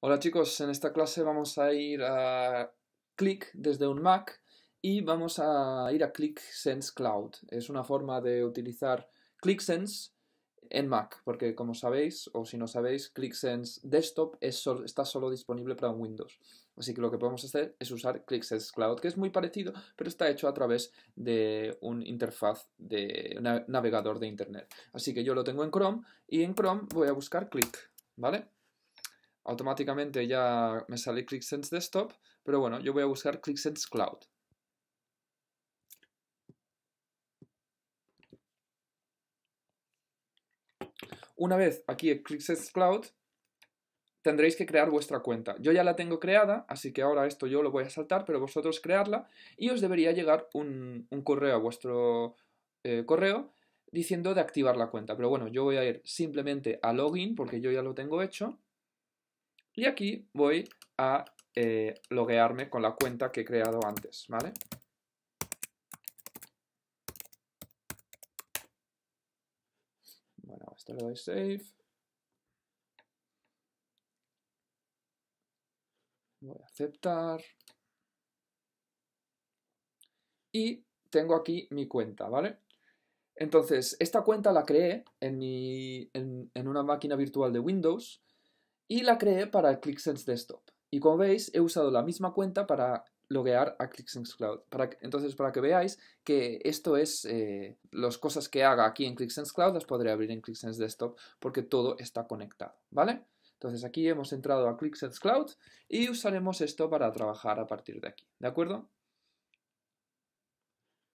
Hola chicos, en esta clase vamos a ir a Click desde un Mac y vamos a ir a ClickSense Cloud. Es una forma de utilizar ClickSense en Mac, porque como sabéis, o si no sabéis, ClickSense Desktop está solo disponible para Windows. Así que lo que podemos hacer es usar ClickSense Cloud, que es muy parecido, pero está hecho a través de un interfaz de navegador de Internet. Así que yo lo tengo en Chrome y en Chrome voy a buscar Click, ¿vale? automáticamente ya me sale ClickSense Desktop, pero bueno, yo voy a buscar ClickSense Cloud. Una vez aquí en ClickSense Cloud, tendréis que crear vuestra cuenta. Yo ya la tengo creada, así que ahora esto yo lo voy a saltar, pero vosotros crearla y os debería llegar un, correo a vuestro eh, correo diciendo de activar la cuenta. Pero bueno, yo voy a ir simplemente a login porque yo ya lo tengo hecho y aquí voy a eh, loguearme con la cuenta que he creado antes, ¿vale? Bueno, esto le doy save. Voy a aceptar. Y tengo aquí mi cuenta, ¿vale? Entonces, esta cuenta la creé en, en, en una máquina virtual de Windows y la creé para ClickSense Desktop. Y como veis, he usado la misma cuenta para loguear a ClickSense Cloud. Para entonces, para que veáis que esto es, eh, las cosas que haga aquí en ClickSense Cloud las podré abrir en ClickSense Desktop porque todo está conectado, ¿vale? Entonces aquí hemos entrado a ClickSense Cloud y usaremos esto para trabajar a partir de aquí, ¿de acuerdo?